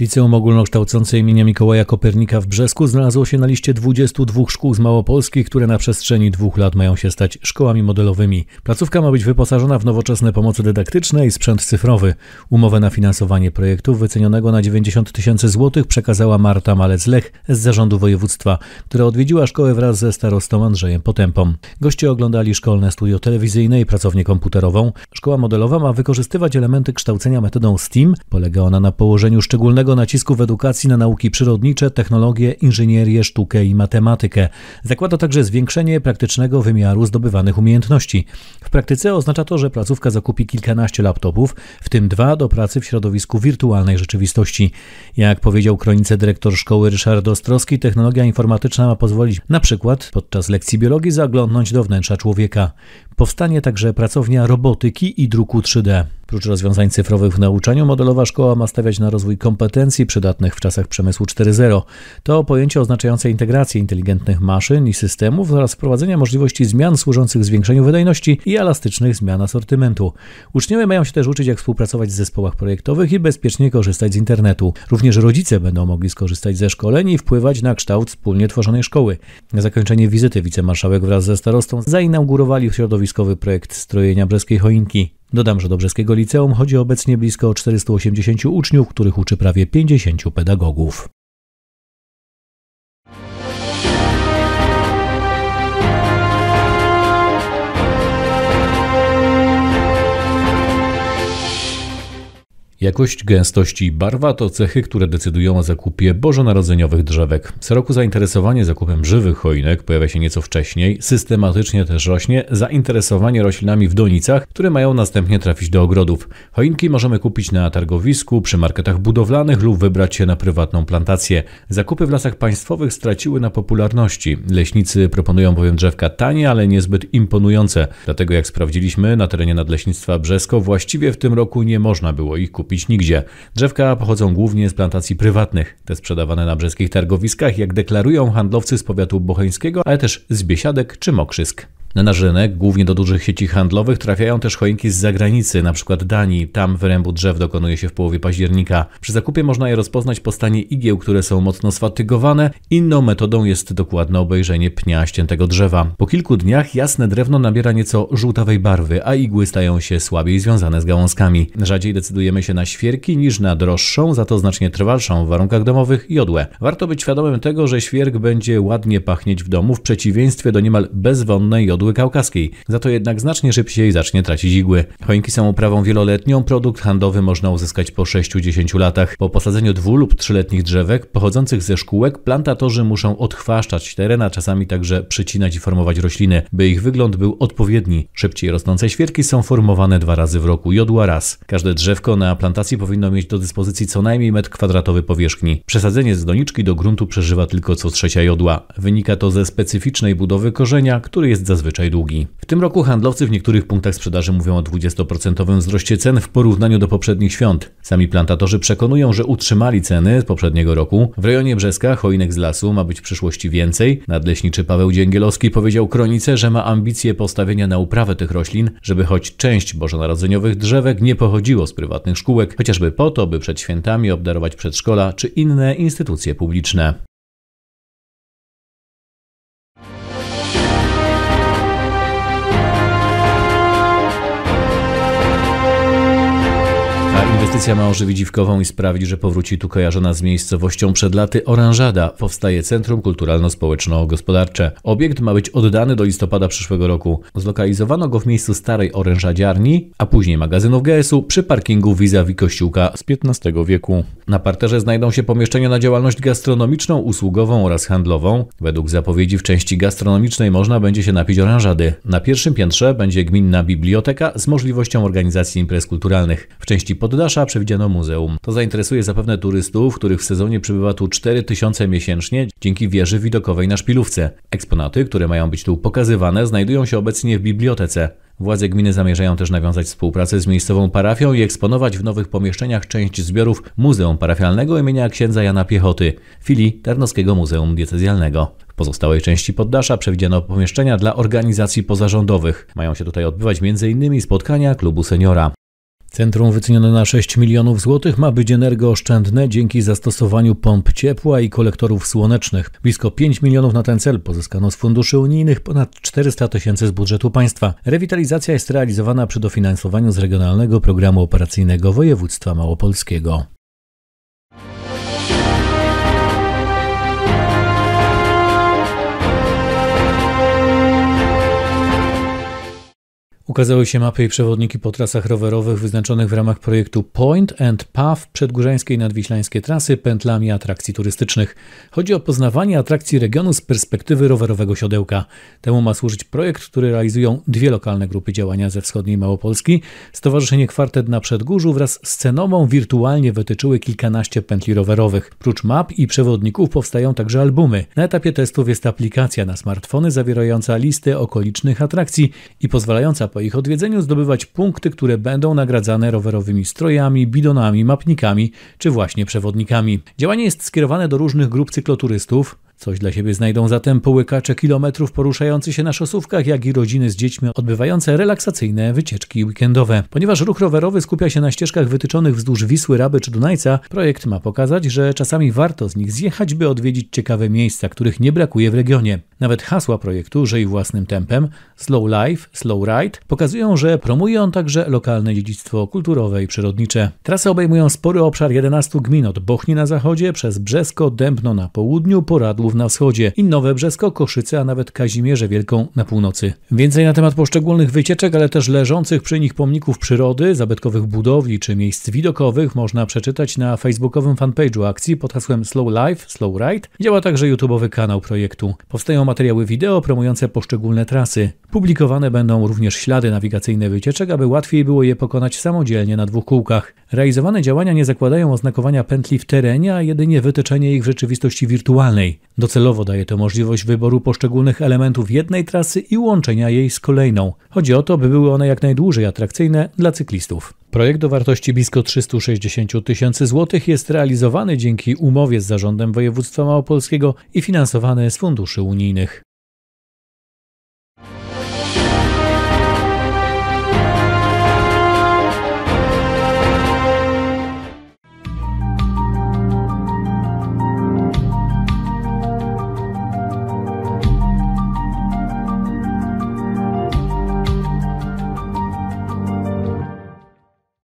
Liceum Ogólnokształcące im. Mikołaja Kopernika w Brzesku znalazło się na liście 22 szkół z Małopolski, które na przestrzeni dwóch lat mają się stać szkołami modelowymi. Placówka ma być wyposażona w nowoczesne pomoce dydaktyczne i sprzęt cyfrowy. Umowę na finansowanie projektu wycenionego na 90 tysięcy złotych przekazała Marta Malec-Lech z Zarządu Województwa, która odwiedziła szkołę wraz ze starostą Andrzejem Potępą. Goście oglądali szkolne studio telewizyjne i pracownię komputerową. Szkoła modelowa ma wykorzystywać elementy kształcenia metodą STEAM. Polega ona na położeniu szczególnego dużego nacisku w edukacji na nauki przyrodnicze, technologie, inżynierię, sztukę i matematykę. Zakłada także zwiększenie praktycznego wymiaru zdobywanych umiejętności. W praktyce oznacza to, że placówka zakupi kilkanaście laptopów, w tym dwa do pracy w środowisku wirtualnej rzeczywistości. Jak powiedział kronice dyrektor szkoły Ryszard Ostrowski, technologia informatyczna ma pozwolić na przykład podczas lekcji biologii zaglądnąć do wnętrza człowieka. Powstanie także pracownia robotyki i druku 3D. Prócz rozwiązań cyfrowych w nauczaniu, modelowa szkoła ma stawiać na rozwój kompetencji przydatnych w czasach przemysłu 4.0. To pojęcie oznaczające integrację inteligentnych maszyn i systemów oraz wprowadzenia możliwości zmian służących zwiększeniu wydajności i elastycznych zmian asortymentu. Uczniowie mają się też uczyć, jak współpracować w zespołach projektowych i bezpiecznie korzystać z internetu. Również rodzice będą mogli skorzystać ze szkoleń i wpływać na kształt wspólnie tworzonej szkoły. Na zakończenie wizyty wicemarszałek wraz ze starostą zainaugurowali w środowisku środowiskowy projekt strojenia brzeskiej choinki. Dodam, że do Brzeskiego Liceum chodzi obecnie blisko 480 uczniów, których uczy prawie 50 pedagogów. Jakość, gęstość i barwa to cechy, które decydują o zakupie bożonarodzeniowych drzewek. Co roku zainteresowanie zakupem żywych choinek pojawia się nieco wcześniej, systematycznie też rośnie zainteresowanie roślinami w donicach, które mają następnie trafić do ogrodów. Choinki możemy kupić na targowisku, przy marketach budowlanych lub wybrać się na prywatną plantację. Zakupy w lasach państwowych straciły na popularności. Leśnicy proponują bowiem drzewka tanie, ale niezbyt imponujące. Dlatego jak sprawdziliśmy, na terenie Nadleśnictwa Brzesko właściwie w tym roku nie można było ich kupić kupić nigdzie. Drzewka pochodzą głównie z plantacji prywatnych, te sprzedawane na brzeskich targowiskach, jak deklarują handlowcy z powiatu bocheńskiego, ale też z biesiadek czy mokrzysk. Na rynek, głównie do dużych sieci handlowych, trafiają też choinki z zagranicy, np. Danii. Tam wyrębu drzew dokonuje się w połowie października. Przy zakupie można je rozpoznać po stanie igieł, które są mocno sfatygowane. Inną metodą jest dokładne obejrzenie pnia ściętego drzewa. Po kilku dniach jasne drewno nabiera nieco żółtawej barwy, a igły stają się słabiej związane z gałązkami. Rzadziej decydujemy się na świerki niż na droższą, za to znacznie trwalszą w warunkach domowych jodłę. Warto być świadomym tego, że świerk będzie ładnie pachnieć w domu w przeciwieństwie do niemal bezwonnej jodły jodły kaukaskiej, za to jednak znacznie szybciej zacznie tracić igły. Choinki są uprawą wieloletnią, produkt handlowy można uzyskać po 6-10 latach. Po posadzeniu dwu lub trzyletnich drzewek pochodzących ze szkółek plantatorzy muszą odchwaszczać teren, a czasami także przycinać i formować rośliny, by ich wygląd był odpowiedni. Szybciej rosnące świerki są formowane dwa razy w roku, jodła raz. Każde drzewko na plantacji powinno mieć do dyspozycji co najmniej metr kwadratowy powierzchni. Przesadzenie z doniczki do gruntu przeżywa tylko co trzecia jodła. Wynika to ze specyficznej budowy korzenia, który jest zazwyczaj zazwyczaj długi. W tym roku handlowcy w niektórych punktach sprzedaży mówią o 20% wzroście cen w porównaniu do poprzednich świąt. Sami plantatorzy przekonują, że utrzymali ceny z poprzedniego roku. W rejonie Brzeska choinek z lasu ma być w przyszłości więcej. Nadleśniczy Paweł Dzięgielowski powiedział kronice, że ma ambicje postawienia na uprawę tych roślin, żeby choć część bożonarodzeniowych drzewek nie pochodziło z prywatnych szkółek, chociażby po to, by przed świętami obdarować przedszkola czy inne instytucje publiczne. Inwestycja ma ożywić i sprawić, że powróci tu kojarzona z miejscowością przed laty Oranżada. Powstaje Centrum Kulturalno-Społeczno-Gospodarcze. Obiekt ma być oddany do listopada przyszłego roku. Zlokalizowano go w miejscu starej orężadziarni, a później magazynów GS-u przy parkingu vis-a-vis kościółka z XV wieku. Na parterze znajdą się pomieszczenia na działalność gastronomiczną, usługową oraz handlową. Według zapowiedzi w części gastronomicznej można będzie się napić oranżady. Na pierwszym piętrze będzie gminna biblioteka z możliwością organizacji imprez kulturalnych. W części poddasza przewidziano muzeum. To zainteresuje zapewne turystów, których w sezonie przybywa tu 4000 miesięcznie dzięki wieży widokowej na szpilówce. Eksponaty, które mają być tu pokazywane, znajdują się obecnie w bibliotece. Władze gminy zamierzają też nawiązać współpracę z miejscową parafią i eksponować w nowych pomieszczeniach część zbiorów Muzeum Parafialnego imienia księdza Jana Piechoty, filii Tarnowskiego Muzeum Diecezjalnego. W pozostałej części poddasza przewidziano pomieszczenia dla organizacji pozarządowych. Mają się tutaj odbywać m.in. spotkania klubu seniora. Centrum wycenione na 6 milionów złotych ma być energooszczędne dzięki zastosowaniu pomp ciepła i kolektorów słonecznych. Blisko 5 milionów na ten cel pozyskano z funduszy unijnych, ponad 400 tysięcy z budżetu państwa. Rewitalizacja jest realizowana przy dofinansowaniu z regionalnego programu operacyjnego województwa małopolskiego. Ukazały się mapy i przewodniki po trasach rowerowych wyznaczonych w ramach projektu Point and Path przedgórzańskiej nadwiślańskiej nadwiślańskie trasy pętlami atrakcji turystycznych. Chodzi o poznawanie atrakcji regionu z perspektywy rowerowego siodełka. Temu ma służyć projekt, który realizują dwie lokalne grupy działania ze wschodniej Małopolski. Stowarzyszenie Kwartet na Przedgórzu wraz z Cenomą wirtualnie wytyczyły kilkanaście pętli rowerowych. Prócz map i przewodników powstają także albumy. Na etapie testów jest aplikacja na smartfony zawierająca listę okolicznych atrakcji i pozwalająca po ich odwiedzeniu zdobywać punkty, które będą nagradzane rowerowymi strojami, bidonami, mapnikami czy właśnie przewodnikami. Działanie jest skierowane do różnych grup cykloturystów, Coś dla siebie znajdą zatem połykacze kilometrów poruszający się na szosówkach, jak i rodziny z dziećmi odbywające relaksacyjne wycieczki weekendowe. Ponieważ ruch rowerowy skupia się na ścieżkach wytyczonych wzdłuż Wisły, Raby czy Dunajca, projekt ma pokazać, że czasami warto z nich zjechać, by odwiedzić ciekawe miejsca, których nie brakuje w regionie. Nawet hasła projektu Żyj własnym tempem, Slow Life, Slow Ride pokazują, że promuje on także lokalne dziedzictwo kulturowe i przyrodnicze. Trasy obejmują spory obszar 11 gmin od Bochni na zachodzie, przez Brzesko, Dębno na południu, Poradło Piotrków na wschodzie, Innowe Brzesko, Koszyce, a nawet Kazimierze Wielką na północy. Więcej na temat poszczególnych wycieczek, ale też leżących przy nich pomników przyrody, zabytkowych budowli czy miejsc widokowych można przeczytać na facebookowym fanpage'u akcji pod hasłem Slow Life, Slow Ride. Działa także YouTube'owy kanał projektu. Powstają materiały wideo promujące poszczególne trasy. Publikowane będą również ślady nawigacyjne wycieczek, aby łatwiej było je pokonać samodzielnie na dwóch kółkach. Realizowane działania nie zakładają oznakowania pętli w terenie, a jedynie wytyczenie ich w rzeczywistości wirtualnej. Docelowo daje to możliwość wyboru poszczególnych elementów jednej trasy i łączenia jej z kolejną. Chodzi o to, by były one jak najdłużej atrakcyjne dla cyklistów. Projekt o wartości blisko 360 tysięcy złotych jest realizowany dzięki umowie z Zarządem Województwa Małopolskiego i finansowany z funduszy unijnych.